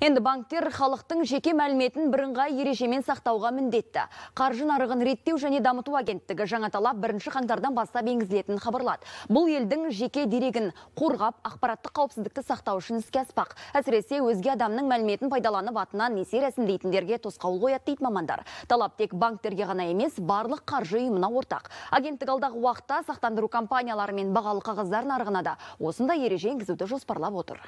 Енді банктер халықтың жеке мәліметін бірыңғай ережемен сақтауға міндетті. Қаржы нарығын реттеу және дамыту агенттігі жаңа талап бірінші қаңтардан бастап енгізілетінін хабарлады. Бұл елдің жеке дерегін қорғап, ақпараттық қауіпсіздікті сақтау үшін іске аспақ. Әсіресе өзге адамның мәліметін пайдаланып атынан несие рәсімдейтіндерге тосқауыл қояды дейді мамандар. Талап тек банктерге ғана емес, барлық қаржы ұйымына ортақ. Агенттік алдағы уақытта сақтандыру компаниялары мен бағалы қағаздар нарығына да осындай ереже енгізуді жоспарлап отыр.